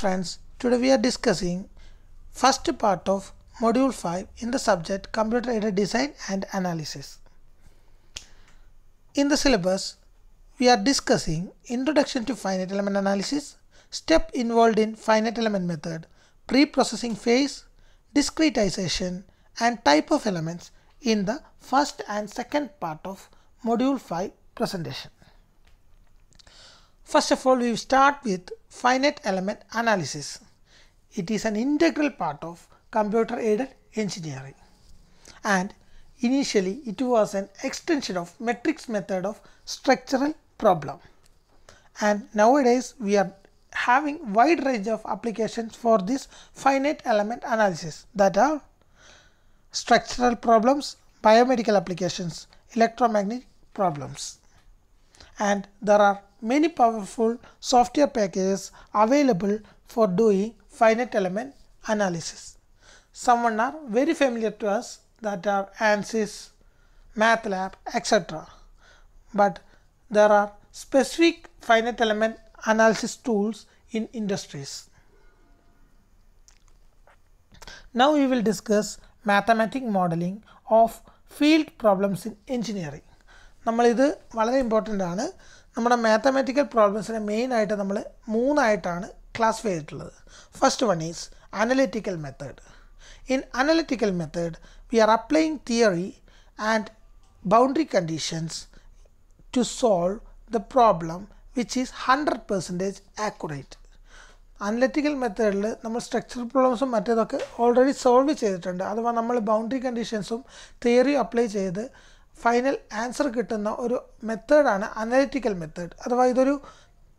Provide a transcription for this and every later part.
Friends, today we are discussing first part of module 5 in the subject computer aided design and analysis. In the syllabus, we are discussing introduction to finite element analysis, step involved in finite element method, pre-processing phase, discretization and type of elements in the first and second part of module 5 presentation. First of all, we start with finite element analysis. It is an integral part of computer aided engineering and initially it was an extension of matrix method of structural problem and nowadays we are having wide range of applications for this finite element analysis that are structural problems, biomedical applications, electromagnetic problems and there are many powerful software packages available for doing finite element analysis. Some are very familiar to us that are ANSYS, MATLAB, etc. But there are specific finite element analysis tools in industries. Now we will discuss mathematic modeling of field problems in engineering. നമ്മൾ ഇത് വളരെ important ആണ് നമ്മുടെ mathematical പ്രോബ്ലംസിനെ മെയിനായിട്ട് നമ്മൾ മൂന്നായിട്ടാണ് classify ചെയ്തിട്ടുള്ളത് first one is analytical method in analytical method we are applying theory and boundary conditions to solve the problem which is hundred percentage accurate analytical മെത്തേഡിൽ നമ്മൾ സ്ട്രക്ചർ പ്രോബ്ലംസും മറ്റേതൊക്കെ ഓൾറെഡി സോൾവ് ചെയ്തിട്ടുണ്ട് അഥവാ നമ്മൾ ബൗണ്ടറി കണ്ടീഷൻസും തിയറി അപ്ലൈ ചെയ്ത് final answer കിട്ടുന്ന ഒരു മെത്തേഡാണ് അനലിറ്റിക്കൽ മെത്തേഡ് അഥവാ ഇതൊരു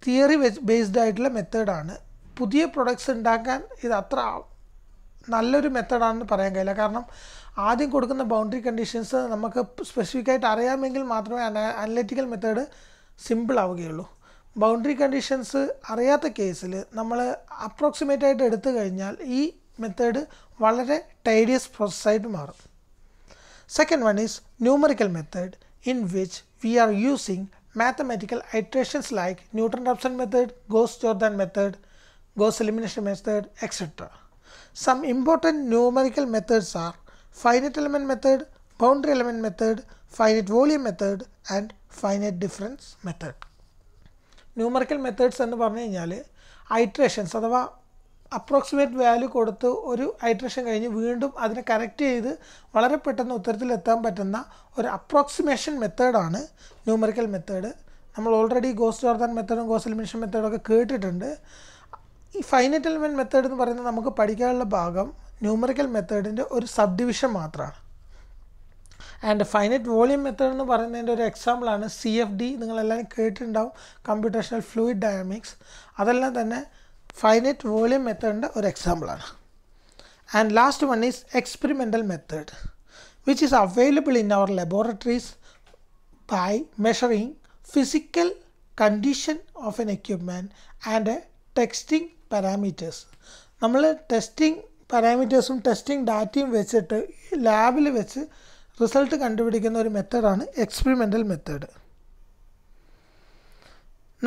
തിയറി ബേസ്ഡ് ആയിട്ടുള്ള മെത്തേഡാണ് പുതിയ പ്രൊഡക്ട്സ് ഉണ്ടാക്കാൻ ഇത് അത്ര നല്ലൊരു മെത്തേഡാണെന്ന് പറയാൻ കഴിയില്ല കാരണം ആദ്യം കൊടുക്കുന്ന ബൗണ്ടറി കണ്ടീഷൻസ് നമുക്ക് സ്പെസിഫിക് ആയിട്ട് അറിയാമെങ്കിൽ മാത്രമേ അനലിറ്റിക്കൽ മെത്തേഡ് സിമ്പിൾ ആവുകയുള്ളൂ ബൗണ്ടറി കണ്ടീഷൻസ് അറിയാത്ത കേസിൽ നമ്മൾ അപ്രോക്സിമേറ്റ് ആയിട്ട് എടുത്തു കഴിഞ്ഞാൽ ഈ മെത്തേഡ് വളരെ ടൈഡിയസ് പ്രോസസ്സായിട്ട് മാറും Second one is numerical method in which we are using mathematical iterations like Newton-Raphson method, Gauss-Jordan method, Gauss elimination method, etc. Some important numerical methods are finite element method, boundary element method, finite volume method and finite difference method. Numerical methods എന്ന് പറഞ്ഞു കഴിഞ്ഞാൽ iterations അഥവാ approximate value കൊടുത്ത് ഒരു hydration കഴിഞ്ഞ് വീണ്ടും അതിനെ correct ചെയ്ത് വളരെ പെട്ടെന്ന് ഉത്തരത്തിലെത്താൻ പറ്റുന്ന ഒരു അപ്രോക്സിമേഷൻ മെത്തേഡാണ് ന്യൂമറിക്കൽ മെത്തേഡ് നമ്മൾ ഓൾറെഡി ഗോസ് ജോർദാൻ മെത്തേഡും ഗോസ് എലിമിനേഷൻ മെത്തേഡൊക്കെ കേട്ടിട്ടുണ്ട് ഈ ഫൈനറ്റ് എലിമെൻറ്റ് മെത്തേഡ് എന്ന് പറയുന്നത് നമുക്ക് പഠിക്കാനുള്ള ഭാഗം ന്യൂമറിക്കൽ മെത്തേഡിൻ്റെ ഒരു സബ് ഡിവിഷൻ മാത്രമാണ് ആൻഡ് ഫൈനറ്റ് വോളിയം മെത്തേഡ് എന്ന് പറയുന്നതിൻ്റെ ഒരു എക്സാമ്പിളാണ് സി എഫ് ഡി നിങ്ങളെല്ലാവരും കേട്ടിട്ടുണ്ടാവും കമ്പ്യൂട്ടേഷണൽ ഫ്ലൂയിഡ് ഡയനാമിക്സ് അതെല്ലാം തന്നെ ഫൈനൈറ്റ് വോളിയം മെത്തേഡിൻ്റെ ഒരു എക്സാമ്പിളാണ് and last one is experimental method which is available in our laboratories by measuring physical condition of an equipment and texting parameters നമ്മൾ ടെസ്റ്റിംഗ് പാരാമീറ്റേഴ്സും testing ഡാറ്റയും വെച്ചിട്ട് ലാബിൽ വെച്ച് റിസൾട്ട് കണ്ടുപിടിക്കുന്ന ഒരു മെത്തേഡാണ് experimental method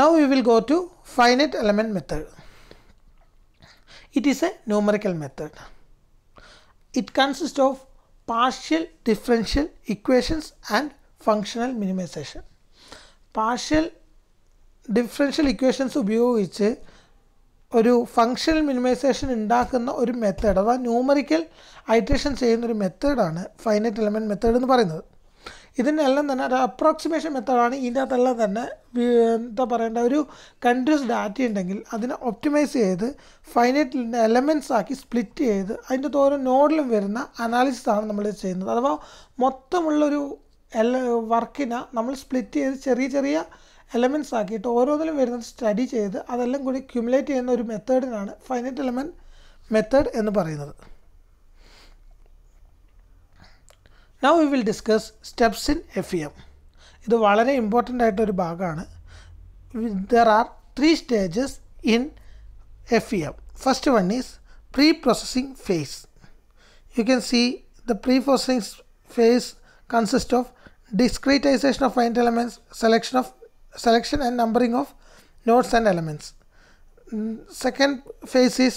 now you will go to finite element method it is a numerical method it consist of partial differential equations and functional minimization partial differential equations ഉപയോഗിച്ച് ഒരു ഫങ്ഷണൽ മിനിമൈസേഷൻ ഉണ്ടാക്കുന്ന ഒരു മെത്തേഡ് അഥവാ numerical iteration ചെയ്യുന്ന ഒരു മെത്തേഡാണ് finite element method എന്ന് പറയുന്നത് ഇതിനെല്ലാം തന്നെ ഒരു അപ്രോക്സിമേഷൻ മെത്തേഡാണ് ഇതിൻ്റെ അകത്തെല്ലാം തന്നെ എന്താ പറയേണ്ട ഒരു കണ്ടിന്യൂസ് ഡാറ്റ ഉണ്ടെങ്കിൽ അതിനെ ഒപ്റ്റിമൈസ് ചെയ്ത് ഫൈനൈറ്റ് എലമെൻറ്റ്സ് ആക്കി സ്പ്ലിറ്റ് ചെയ്ത് അതിൻ്റെ ഓരോ നോഡിലും വരുന്ന അനാലിസിസ് ആണ് നമ്മൾ ചെയ്യുന്നത് അഥവാ മൊത്തമുള്ളൊരു എല വർക്കിനെ നമ്മൾ സ്പ്ലിറ്റ് ചെയ്ത് ചെറിയ ചെറിയ എലമെൻറ്റ്സ് ആക്കിയിട്ട് ഓരോന്നിലും വരുന്നത് സ്റ്റഡി ചെയ്ത് അതെല്ലാം കൂടി ക്യുമുലേറ്റ് ചെയ്യുന്ന ഒരു മെത്തേഡിനാണ് ഫൈനൈറ്റ് എലമെൻറ്റ് മെത്തേഡ് എന്ന് പറയുന്നത് now we will discuss steps in F E M ഇത് വളരെ ഇമ്പോർട്ടൻ്റ് ആയിട്ടൊരു ഭാഗമാണ് there are three stages in F E M first one is pre processing phase you can see the pre processing phase consist of discretization of finite elements, selection of selection and numbering of nodes and elements. Second phase is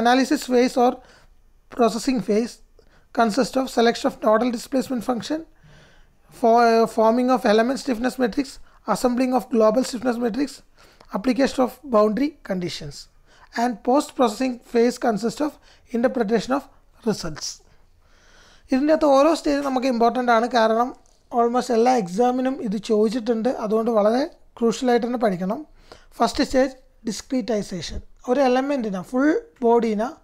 analysis phase or processing phase. consists of selection of nodal displacement function, for, uh, forming of element stiffness matrix, assembling of global stiffness matrix, application of boundary conditions. And post-processing phase consists of interpretation of results. ഇതിൻ്റെ അകത്ത് ഓരോ stage നമുക്ക് important ആണ് കാരണം almost എല്ലാ എക്സാമിനും ഇത് ചോദിച്ചിട്ടുണ്ട് അതുകൊണ്ട് വളരെ ക്രൂഷ്യലായിട്ട് തന്നെ പഠിക്കണം ഫസ്റ്റ് സ്റ്റേജ് ഡിസ്ക്രീറ്റൈസേഷൻ ഒരു എലമെൻറ്റിനാണ് ഫുൾ ബോഡീനാണ്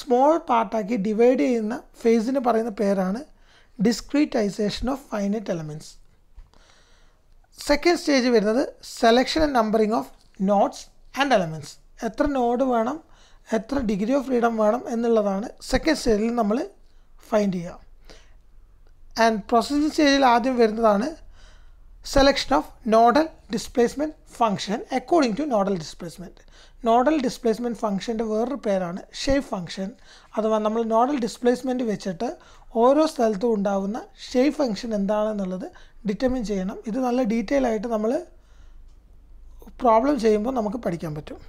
സ്മോൾ പാർട്ടാക്കി ഡിവൈഡ് ചെയ്യുന്ന ഫേസിന് പറയുന്ന പേരാണ് discretization of finite elements second stage വരുന്നത് selection and numbering of notes and elements എത്ര നോഡ് വേണം എത്ര ഡിഗ്രി ഓഫ് ഫ്രീഡം വേണം എന്നുള്ളതാണ് സെക്കൻഡ് സ്റ്റേജിൽ നമ്മൾ ഫൈൻഡ് ചെയ്യുക ആൻഡ് പ്രോസസ്സിംഗ് സ്റ്റേജിൽ ആദ്യം വരുന്നതാണ് selection of nodal displacement function according to nodal displacement nodal displacement ഫംഗ്ഷൻ്റെ വേറൊരു പേരാണ് ഷേപ്പ് ഫംഗ്ഷൻ അഥവാ നമ്മൾ നോഡൽ ഡിസ്പ്ലേസ്മെൻറ്റ് വെച്ചിട്ട് ഓരോ സ്ഥലത്തും ഉണ്ടാകുന്ന ഷേപ്പ് ഫംഗ്ഷൻ എന്താണെന്നുള്ളത് ഡിറ്റർമിൻ ചെയ്യണം ഇത് നല്ല ഡീറ്റെയിൽ ആയിട്ട് നമ്മൾ പ്രോബ്ലം ചെയ്യുമ്പോൾ നമുക്ക് പഠിക്കാൻ പറ്റും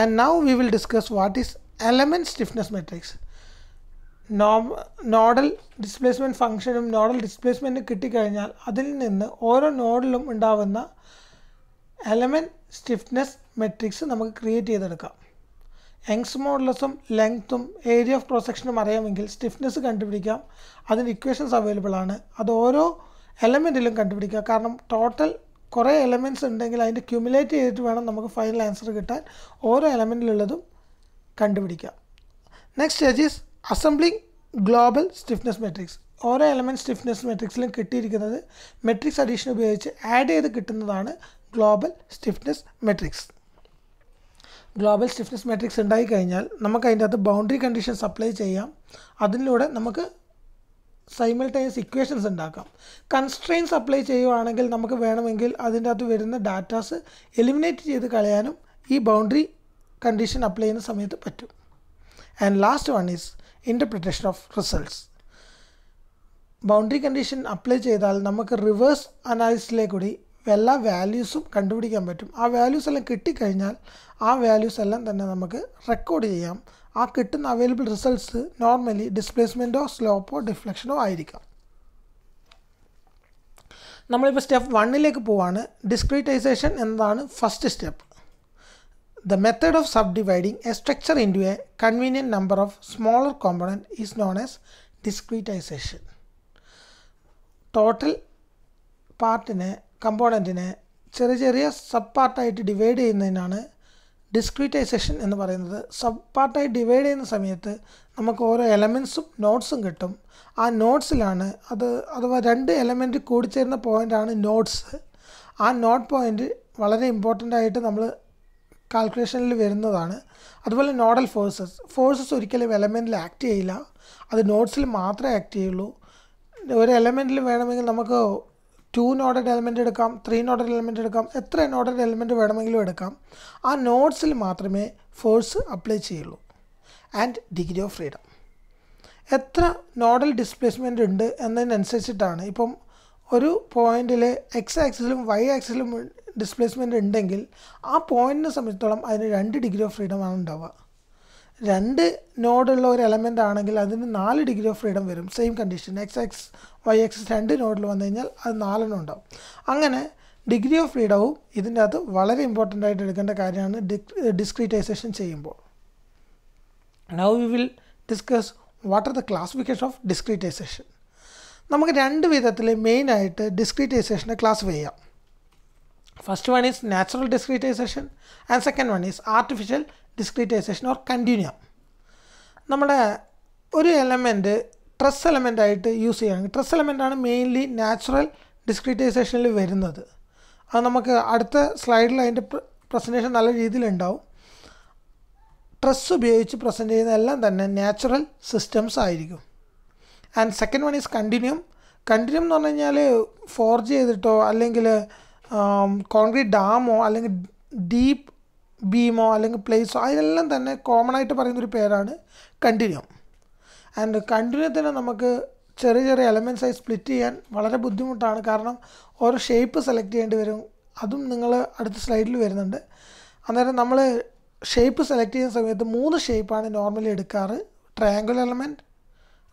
and now we will discuss what is element stiffness matrix nodal displacement ഫംഗ്ഷനും നോഡൽ ഡിസ്പ്ലേസ്മെൻറ്റും കിട്ടിക്കഴിഞ്ഞാൽ അതിൽ നിന്ന് ഓരോ നോഡിലും ഉണ്ടാവുന്ന എലമെൻറ്റ് സ്റ്റിഫ്നെസ് മെട്രിക്സ് നമുക്ക് ക്രിയേറ്റ് ചെയ്തെടുക്കാം യങ്സ് മോഡലസും ലെങ്ത്തും ഏരിയ ഓഫ് പ്രൊസെക്ഷനും അറിയാമെങ്കിൽ സ്റ്റിഫ്നെസ് കണ്ടുപിടിക്കാം അതിന് ഇക്വേഷൻസ് അവൈലബിൾ ആണ് അത് ഓരോ എലമെൻറ്റിലും കണ്ടുപിടിക്കുക കാരണം ടോട്ടൽ കുറേ എലമെൻറ്റ്സ് ഉണ്ടെങ്കിൽ അതിൻ്റെ ക്യുമുലേറ്റ് ചെയ്തിട്ട് വേണം നമുക്ക് ഫൈനൽ ആൻസർ കിട്ടാൻ ഓരോ എലമെൻറ്റിലുള്ളതും കണ്ടുപിടിക്കാം next stage is assembling global stiffness matrix ഓരോ എലമെൻറ്റ് സ്റ്റിഫ്നെസ് മെട്രിക്സിലും കിട്ടിയിരിക്കുന്നത് മെട്രിക്സ് അഡീഷൻ ഉപയോഗിച്ച് ആഡ് ചെയ്ത് കിട്ടുന്നതാണ് global stiffness matrix global stiffness matrix ഉണ്ടായി കഴിഞ്ഞാൽ നമുക്ക് അതിൻ്റെ അകത്ത് ബൗണ്ടറി കണ്ടീഷൻസ് അപ്ലൈ ചെയ്യാം അതിലൂടെ നമുക്ക് സൈമിൾട്ടേനിയസ് ഇക്വേഷൻസ് ഉണ്ടാക്കാം കൺസ്ട്രെയിൻസ് അപ്ലൈ ചെയ്യുവാണെങ്കിൽ നമുക്ക് വേണമെങ്കിൽ അതിൻ്റെ അകത്ത് വരുന്ന ഡാറ്റാസ് എലിമിനേറ്റ് ചെയ്ത് കളയാനും ഈ ബൗണ്ടറി കണ്ടീഷൻ അപ്ലൈ ചെയ്യുന്ന സമയത്ത് പറ്റും and last one is interpretation of results boundary condition apply ചെയ്താൽ നമുക്ക് റിവേഴ്സ് അനാലിസിസിലെ കൂടി എല്ലാ വാല്യൂസും കണ്ടുപിടിക്കാൻ പറ്റും ആ വാല്യൂസ് എല്ലാം കിട്ടിക്കഴിഞ്ഞാൽ ആ വാല്യൂസ് എല്ലാം തന്നെ നമുക്ക് റെക്കോർഡ് ചെയ്യാം ആ കിട്ടുന്ന അവൈലബിൾ റിസൾട്ട്സ് നോർമലി ഡിസ്പ്ലേസ്മെൻറ്റോ സ്ലോപ്പോ ഡിഫ്ലക്ഷനോ ആയിരിക്കാം നമ്മളിപ്പോൾ സ്റ്റെപ്പ് വണ്ണിലേക്ക് പോവാണ് ഡിസ്ക്രിറ്റൈസേഷൻ എന്നതാണ് first step the method of sub dividing a structure into a convenient number of smaller component is known as discretization total പാർട്ടിനെ കമ്പോണൻറ്റിനെ ചെറിയ ചെറിയ സബ് പാർട്ടായിട്ട് ഡിവൈഡ് ചെയ്യുന്നതിനാണ് ഡിസ്ക്രീറ്റൈസേഷൻ എന്ന് പറയുന്നത് സബ് പാർട്ടായി ഡിവൈഡ് ചെയ്യുന്ന സമയത്ത് നമുക്ക് ഓരോ എലമെൻസും നോട്ട്സും കിട്ടും ആ നോട്ട്സിലാണ് അത് അഥവാ രണ്ട് എലമെൻറ്റ് കൂടിച്ചേരുന്ന പോയിൻ്റാണ് നോട്ട്സ് ആ നോട്ട് പോയിൻ്റ് വളരെ ഇമ്പോർട്ടൻ്റ് ആയിട്ട് നമ്മൾ കാൽക്കുലേഷനിൽ വരുന്നതാണ് അതുപോലെ നോഡൽ ഫോഴ്സസ് ഫോഴ്സസ് ഒരിക്കലും എലമെൻറ്റിൽ ആക്ട് ചെയ്യില്ല അത് നോട്ട്സിൽ മാത്രമേ ആക്ട് ചെയ്യുള്ളൂ ഒരു എലമെൻറ്റിൽ വേണമെങ്കിൽ നമുക്ക് ടു നോഡഡ് എലമെൻ്റ് എടുക്കാം ത്രീ നോഡഡ് എലമെൻ്റ് എടുക്കാം എത്ര നോഡഡ് എലമെൻറ്റ് വേണമെങ്കിലും എടുക്കാം ആ നോഡ്സിൽ മാത്രമേ ഫോഴ്സ് അപ്ലൈ ചെയ്യുള്ളൂ ആൻഡ് ഡിഗ്രി ഓഫ് ഫ്രീഡം എത്ര നോഡൽ ഡിസ്പ്ലേസ്മെൻ്റ് ഉണ്ട് എന്നതിനനുസരിച്ചിട്ടാണ് ഇപ്പം ഒരു പോയിന്റിൽ എക്സ് ആക്സിലും വൈ ആക്സിലും ഡിസ്പ്ലേസ്മെൻറ്റ് ഉണ്ടെങ്കിൽ ആ പോയിന്റിനെ സംബന്ധിച്ചിടത്തോളം അതിന് രണ്ട് ഡിഗ്രി ഓഫ് ഫ്രീഡമാണ് ഉണ്ടാവുക രണ്ട് നോഡുള്ള ഒരു എലമെൻ്റ് ആണെങ്കിൽ അതിന് നാല് ഡിഗ്രി ഓഫ് ഫ്രീഡം വരും same condition X X Y X രണ്ട് നോഡിൽ വന്നു കഴിഞ്ഞാൽ അത് നാലെണ്ണം ഉണ്ടാവും അങ്ങനെ ഡിഗ്രി ഓഫ് ഫ്രീഡവും ഇതിൻ്റെ അകത്ത് വളരെ ഇമ്പോർട്ടൻ്റ് ആയിട്ട് എടുക്കേണ്ട കാര്യമാണ് ഡിസ്ക്രിറ്റൈസേഷൻ ചെയ്യുമ്പോൾ now we will discuss what are the classification of discretization നമുക്ക് രണ്ട് വിധത്തിൽ മെയിനായിട്ട് ഡിസ്ക്രിറ്റൈസേഷനെ ക്ലാസിഫൈ ചെയ്യാം first one is natural discretization and second one is artificial discretization or continue നമ്മുടെ ഒരു എലമെൻറ്റ് ട്രസ് ആയിട്ട് യൂസ് ചെയ്യുകയാണെങ്കിൽ ട്രസ് എലമെൻ്റാണ് മെയിൻലി നാച്ചുറൽ ഡിസ്ക്രിറ്റൈസേഷനിൽ വരുന്നത് അത് നമുക്ക് അടുത്ത സ്ലൈഡിൽ അതിൻ്റെ പ്രസൻറ്റേഷൻ നല്ല രീതിയിലുണ്ടാവും ട്രസ് ഉപയോഗിച്ച് പ്രസൻറ്റ് ചെയ്യുന്നതെല്ലാം തന്നെ നാച്ചുറൽ സിസ്റ്റംസ് ആയിരിക്കും and second one is continuum continue എന്ന് പറഞ്ഞു കഴിഞ്ഞാൽ ഫോർജ് ചെയ്തിട്ടോ അല്ലെങ്കിൽ കോൺക്രീറ്റ് ഡാമോ അല്ലെങ്കിൽ ഡീപ്പ് ബീമോ അല്ലെങ്കിൽ പ്ലേസോ അതിനെല്ലാം തന്നെ കോമൺ ആയിട്ട് പറയുന്നൊരു പേരാണ് കണ്ടിന്യൂം ആൻഡ് കണ്ടിന്യൂ തന്നെ നമുക്ക് ചെറിയ ചെറിയ എലമെൻസായി സ്പ്ലിറ്റ് ചെയ്യാൻ വളരെ ബുദ്ധിമുട്ടാണ് കാരണം ഓരോ ഷേപ്പ് സെലക്ട് ചെയ്യേണ്ടി വരും അതും നിങ്ങൾ അടുത്ത സ്ലൈഡിൽ വരുന്നുണ്ട് അന്നേരം നമ്മൾ ഷേപ്പ് സെലക്ട് ചെയ്യുന്ന സമയത്ത് മൂന്ന് ഷേപ്പാണ് നോർമലി എടുക്കാറ് triangular element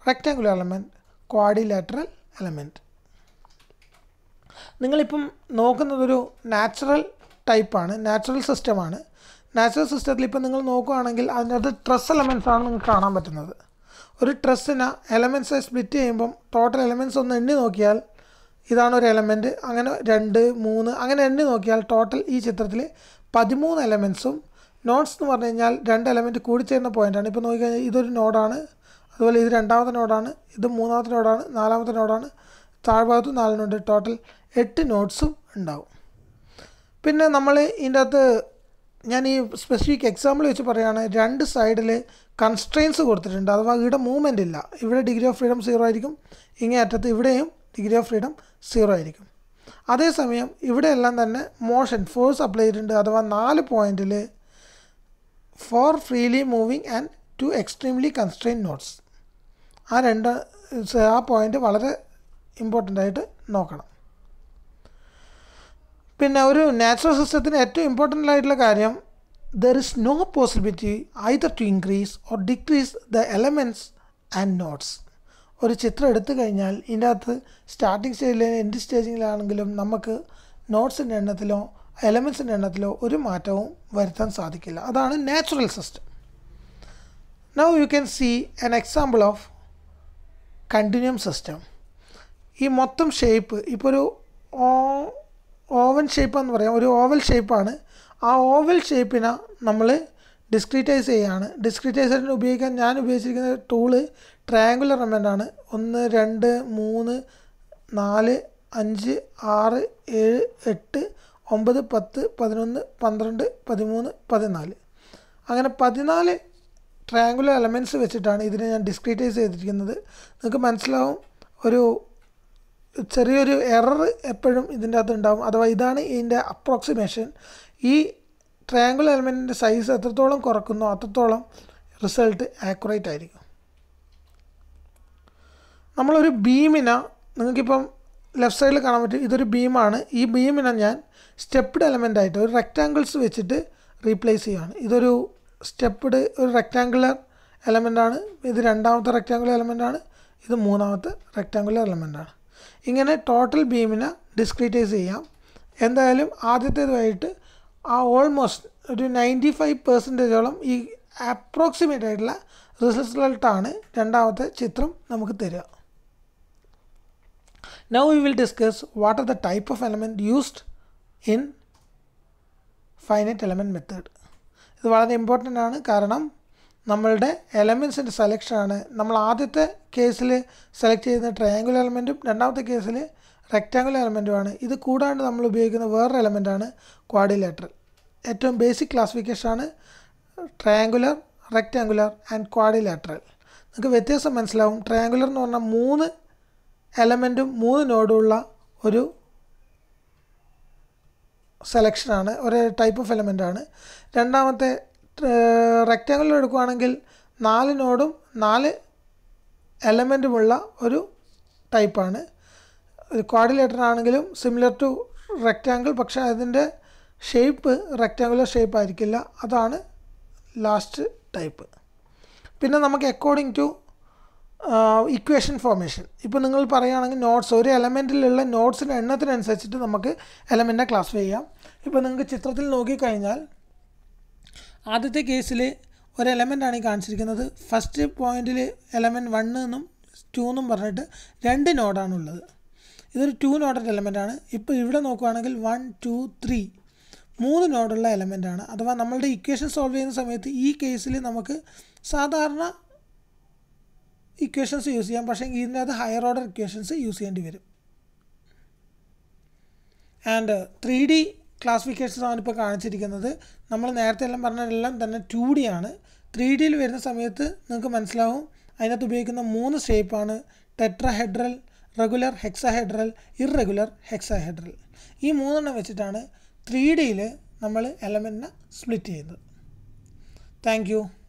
rectangular element quadrilateral element നിങ്ങളിപ്പം നോക്കുന്നതൊരു നാച്ചുറൽ ടൈപ്പാണ് നാച്ചുറൽ സിസ്റ്റമാണ് നാച്ചുറൽ സിസ്റ്റത്തിൽ ഇപ്പം നിങ്ങൾ നോക്കുകയാണെങ്കിൽ അതിനകത്ത് ട്രസ് എലമെൻസ് ആണ് നിങ്ങൾക്ക് കാണാൻ പറ്റുന്നത് ഒരു ട്രസ്സിന് എലമെൻസ് സ്പ്ലിറ്റ് ചെയ്യുമ്പം ടോട്ടൽ എലമെൻസ് ഒന്ന് എണ്ണി നോക്കിയാൽ ഇതാണ് ഒരു എലമെൻറ്റ് അങ്ങനെ രണ്ട് മൂന്ന് അങ്ങനെ എണ്ണി നോക്കിയാൽ ടോട്ടൽ ഈ ചിത്രത്തിൽ പതിമൂന്ന് എലമെൻസും നോട്ട്സ് എന്ന് പറഞ്ഞു കഴിഞ്ഞാൽ രണ്ട് എലമെൻറ്റ് കൂടിച്ചേരുന്ന പോയിൻ്റാണ് ഇപ്പോൾ നോക്കിക്കഴിഞ്ഞാൽ ഇതൊരു നോഡാണ് അതുപോലെ ഇത് രണ്ടാമത്തെ നോഡാണ് ഇത് മൂന്നാമത്തെ നോഡാണ് നാലാമത്തെ നോഡാണ് താഴ്ഭാഗത്തും നാലിനുണ്ട് ടോട്ടൽ എട്ട് നോട്ട്സും ഉണ്ടാവും പിന്നെ നമ്മൾ ഇതിൻ്റെ അകത്ത് ഞാൻ ഈ സ്പെസിഫിക് എക്സാമ്പിൾ വെച്ച് പറയുകയാണ് രണ്ട് സൈഡിൽ കൺസ്ട്രെയിൻസ് കൊടുത്തിട്ടുണ്ട് അഥവാ ഇവിടെ മൂവ്മെൻ്റ് ഇല്ല ഇവിടെ ഡിഗ്രി ഓഫ് ഫ്രീഡം സീറോ ആയിരിക്കും ഇങ്ങേ അറ്റത്ത് ഇവിടെയും ഡിഗ്രി ഓഫ് ഫ്രീഡം സീറോ ആയിരിക്കും അതേസമയം ഇവിടെയെല്ലാം തന്നെ മോഷൻ ഫോഴ്സ് അപ്ലൈ ചെയ്തിട്ടുണ്ട് അഥവാ നാല് പോയിൻറ്റിൽ four freely moving and two extremely constrain notes ആ രണ്ട് ആ പോയിൻ്റ് വളരെ ഇമ്പോർട്ടൻ്റ് ആയിട്ട് നോക്കണം പിന്നെ ഒരു നാച്ചുറൽ സിസ്റ്റത്തിന് ഏറ്റവും ഇമ്പോർട്ടൻ്റ് ആയിട്ടുള്ള കാര്യം there is no possibility either to increase or decrease the elements and notes ഒരു ചിത്രം എടുത്തു കഴിഞ്ഞാൽ ഇതിൻ്റെ അകത്ത് സ്റ്റാർട്ടിങ് സ്റ്റേജിൽ എൻഡ് സ്റ്റേജിലാണെങ്കിലും നമുക്ക് നോട്ട്സിൻ്റെ എണ്ണത്തിലോ എലമെൻസിൻ്റെ എണ്ണത്തിലോ ഒരു മാറ്റവും വരുത്താൻ സാധിക്കില്ല അതാണ് natural system now you can see an example of continuum system ഈ മൊത്തം ഷേപ്പ് ഇപ്പോൾ ഒരു ഓവൻ ഷേപ്പ് എന്ന് പറയാം ഒരു ഓവൽ ഷേപ്പാണ് ആ ഓവൽ ഷേപ്പിനെ നമ്മൾ ഡിസ്ക്രിറ്റൈസ് ചെയ്യുകയാണ് ഡിസ്ക്രിറ്റൈസറിന് ഉപയോഗിക്കാൻ ഞാൻ ഉപയോഗിച്ചിരിക്കുന്ന ടൂള് ട്രയാങ്കുലർ ആണ് ഒന്ന് രണ്ട് മൂന്ന് നാല് അഞ്ച് ആറ് ഏഴ് എട്ട് ഒമ്പത് പത്ത് പതിനൊന്ന് പന്ത്രണ്ട് പതിമൂന്ന് പതിനാല് അങ്ങനെ പതിനാല് ട്രയാങ്കുലർ എലമെൻറ്റ്സ് വെച്ചിട്ടാണ് ഇതിനെ ഞാൻ ഡിസ്ക്രിറ്റൈസ് ചെയ്തിരിക്കുന്നത് നിങ്ങൾക്ക് മനസ്സിലാവും ഒരു ചെറിയൊരു എറർ എപ്പോഴും ഇതിൻ്റെ അകത്ത് ഉണ്ടാകും അഥവാ ഇതാണ് ഇതിൻ്റെ അപ്രോക്സിമേഷൻ ഈ ട്രയാങ്കിൾ എലമെൻറ്റിൻ്റെ സൈസ് എത്രത്തോളം കുറക്കുന്നോ അത്രത്തോളം റിസൾട്ട് ആക്യുറേറ്റ് ആയിരിക്കും നമ്മളൊരു ബീമിനെ നിങ്ങൾക്കിപ്പം ലെഫ്റ്റ് സൈഡിൽ കാണാൻ പറ്റും ഇതൊരു ബീമാണ് ഈ ബീമിനെ ഞാൻ സ്റ്റെപ്ഡ് എലമെൻ്റ് ആയിട്ട് ഒരു റെക്റ്റാങ്കിൾസ് വെച്ചിട്ട് റീപ്ലേസ് ചെയ്യുകയാണ് ഇതൊരു സ്റ്റെപ്ഡ് ഒരു റെക്റ്റാങ്കുലർ എലമെൻ്റാണ് ഇത് രണ്ടാമത്തെ റെക്റ്റാങ്കുലർ എലമെൻ്റാണ് ഇത് മൂന്നാമത്തെ റെക്റ്റാങ്കുലർ എലമെൻ്റാണ് ഇങ്ങനെ ടോട്ടൽ ബീമിനെ ഡിസ്ക്രീറ്റൈസ് ചെയ്യാം എന്തായാലും ആദ്യത്തേതുമായിട്ട് ആ ഓൾമോസ്റ്റ് ഒരു നയൻറ്റി ഫൈവ് പെർസെൻറ്റേജോളം ഈ അപ്രോക്സിമേറ്റ് ആയിട്ടുള്ള റിസൾട്ടാണ് രണ്ടാമത്തെ ചിത്രം നമുക്ക് തരിക now we will discuss what are the type of element used in finite element method ഇത് വളരെ ഇമ്പോർട്ടൻ്റ് ആണ് കാരണം നമ്മളുടെ എലമെൻസിൻ്റെ സെലക്ഷനാണ് നമ്മൾ ആദ്യത്തെ കേസിൽ സെലക്ട് ചെയ്യുന്ന ട്രയാങ്കുലർ എലമെൻറ്റും രണ്ടാമത്തെ കേസിൽ റെക്റ്റാങ്കുലർ എലമെൻറ്റുമാണ് ഇത് കൂടാണ്ട് നമ്മൾ ഉപയോഗിക്കുന്ന വേറൊരു എലമെൻറ്റാണ് ക്വാഡിലേറ്ററൽ ഏറ്റവും ബേസിക് ക്ലാസിഫിക്കേഷനാണ് ട്രയാങ്കുലർ റെക്റ്റാങ്കുലർ ആൻഡ് ക്വാഡിലേറ്ററൽ നിങ്ങൾക്ക് വ്യത്യാസം മനസ്സിലാവും ട്രയാങ്കുലർ എന്ന് പറഞ്ഞാൽ മൂന്ന് എലമെൻറ്റും മൂന്ന് നോഡുള്ള ഒരു സെലക്ഷനാണ് ഒരു ടൈപ്പ് ഓഫ് എലമെൻ്റാണ് രണ്ടാമത്തെ റെക്റ്റാങ്കിൾ എടുക്കുകയാണെങ്കിൽ നാല് നോഡും നാല് എലമെൻറ്റുമുള്ള ഒരു ടൈപ്പാണ് ക്വാഡിലേറ്റർ ആണെങ്കിലും സിമിലർ ടു റെക്റ്റാങ്കിൾ പക്ഷേ അതിൻ്റെ ഷേപ്പ് റെക്റ്റാങ്കുലർ ഷേപ്പ് ആയിരിക്കില്ല അതാണ് ലാസ്റ്റ് ടൈപ്പ് പിന്നെ നമുക്ക് അക്കോർഡിംഗ് ടു ഇക്വേഷൻ ഫോർമേഷൻ ഇപ്പോൾ നിങ്ങൾ പറയുകയാണെങ്കിൽ നോട്ട്സ് ഒരു എലമെൻറ്റിലുള്ള നോട്ട്സിൻ്റെ എണ്ണത്തിനനുസരിച്ചിട്ട് നമുക്ക് എലമെൻറ്റിനെ ക്ലാസിഫൈ ചെയ്യാം ഇപ്പോൾ നിങ്ങൾക്ക് ചിത്രത്തിൽ നോക്കിക്കഴിഞ്ഞാൽ ആദ്യത്തെ കേസിൽ ഒരു എലമെൻ്റാണ് ഈ കാണിച്ചിരിക്കുന്നത് ഫസ്റ്റ് പോയിന്റിൽ എലമെൻറ്റ് വൺ എന്നും ടു എന്നും പറഞ്ഞിട്ട് രണ്ട് നോഡാണുള്ളത് ഇതൊരു ടു നോഡഡ് എലമെൻ്റാണ് ഇപ്പോൾ ഇവിടെ നോക്കുകയാണെങ്കിൽ വൺ ടു ത്രീ മൂന്ന് നോഡുള്ള എലമെൻ്റാണ് അഥവാ നമ്മളുടെ ഇക്വേഷൻ സോൾവ് ചെയ്യുന്ന സമയത്ത് ഈ കേസിൽ നമുക്ക് സാധാരണ ഇക്വേഷൻസ് യൂസ് ചെയ്യാം പക്ഷേ ഇതിനകത്ത് ഹയർ ഓർഡർ ഇക്വേഷൻസ് യൂസ് ചെയ്യേണ്ടി വരും ആൻഡ് ത്രീ ഡി ആണ് ഇപ്പോൾ കാണിച്ചിരിക്കുന്നത് നമ്മൾ നേരത്തെ എല്ലാം പറഞ്ഞതെല്ലാം തന്നെ ടു ഡി ആണ് ത്രീ ഡിയിൽ വരുന്ന സമയത്ത് നിങ്ങൾക്ക് മനസ്സിലാവും അതിനകത്ത് ഉപയോഗിക്കുന്ന മൂന്ന് ഷേപ്പാണ് tetrahedral regular hexahedral irregular hexahedral ഈ മൂന്നെണ്ണം വെച്ചിട്ടാണ് ത്രീ ഡിയിൽ നമ്മൾ എലമെൻറ്റിനെ സ്പ്ലിറ്റ് ചെയ്യുന്നത് താങ്ക്